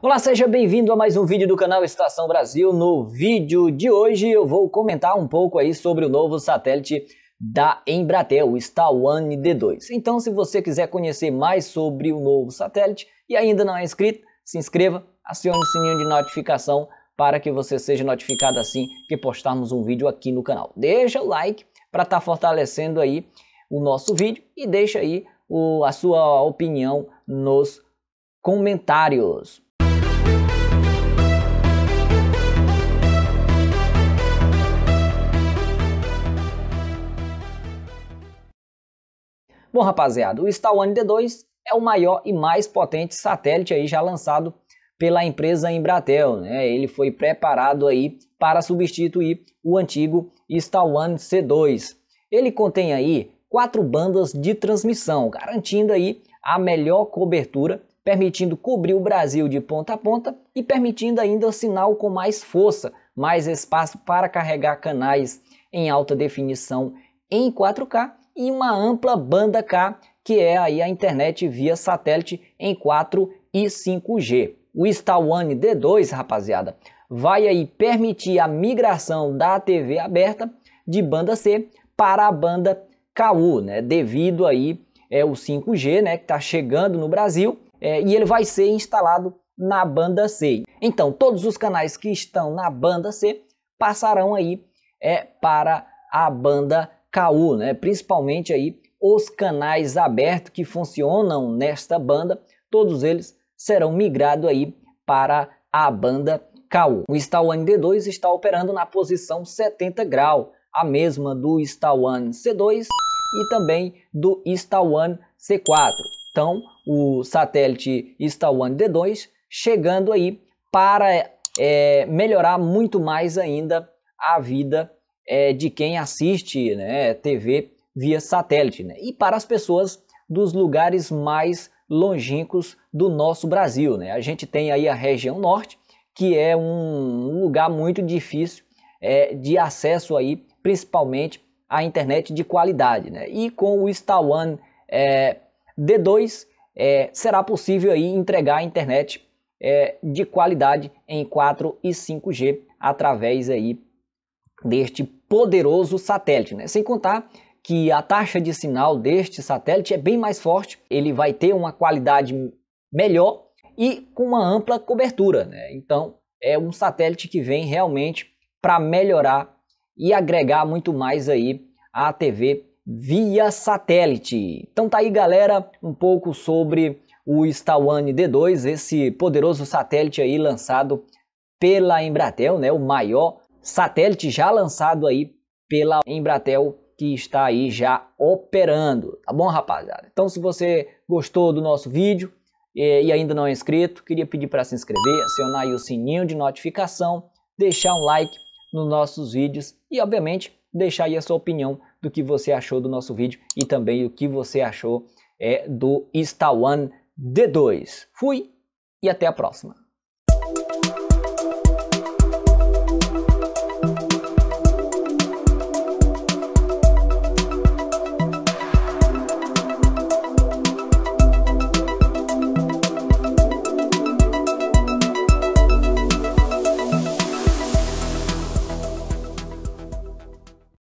Olá, seja bem-vindo a mais um vídeo do canal Estação Brasil. No vídeo de hoje eu vou comentar um pouco aí sobre o novo satélite da Embratel, o Star One D2. Então, se você quiser conhecer mais sobre o novo satélite e ainda não é inscrito, se inscreva, acione o sininho de notificação para que você seja notificado assim que postarmos um vídeo aqui no canal. Deixa o like para estar tá fortalecendo aí o nosso vídeo e deixa aí o, a sua opinião nos comentários. Bom, rapaziada, o Stalane D2 é o maior e mais potente satélite aí já lançado pela empresa Embratel. Né? Ele foi preparado aí para substituir o antigo Stalane C2. Ele contém aí quatro bandas de transmissão, garantindo aí a melhor cobertura, permitindo cobrir o Brasil de ponta a ponta e permitindo ainda sinal com mais força, mais espaço para carregar canais em alta definição em 4K e uma ampla banda K, que é aí a internet via satélite em 4 e 5G. O Star One D2, rapaziada, vai aí permitir a migração da TV aberta de banda C para a banda KU, né? Devido aí é o 5G, né, que está chegando no Brasil, é, e ele vai ser instalado na banda C. Então, todos os canais que estão na banda C passarão aí é para a banda KU, né? principalmente aí os canais abertos que funcionam nesta banda, todos eles serão migrados aí para a banda KU. O star One D2 está operando na posição 70 grau, a mesma do star One C2 e também do star One C4. Então, o satélite star One D2 chegando aí para é, melhorar muito mais ainda a vida é, de quem assiste né, TV via satélite né? e para as pessoas dos lugares mais longínquos do nosso Brasil. Né? A gente tem aí a região norte, que é um lugar muito difícil é, de acesso aí, principalmente à internet de qualidade. Né? E com o Star One é, D2 é, será possível aí entregar a internet é, de qualidade em 4 e 5G através aí deste poderoso satélite, né? Sem contar que a taxa de sinal deste satélite é bem mais forte, ele vai ter uma qualidade melhor e com uma ampla cobertura, né? Então, é um satélite que vem realmente para melhorar e agregar muito mais aí a TV via satélite. Então tá aí, galera, um pouco sobre o Star One D2, esse poderoso satélite aí lançado pela Embratel, né, o maior satélite já lançado aí pela Embratel que está aí já operando, tá bom, rapaziada? Então, se você gostou do nosso vídeo é, e ainda não é inscrito, queria pedir para se inscrever, acionar o sininho de notificação, deixar um like nos nossos vídeos e, obviamente, deixar aí a sua opinião do que você achou do nosso vídeo e também o que você achou é, do Star One D2. Fui e até a próxima!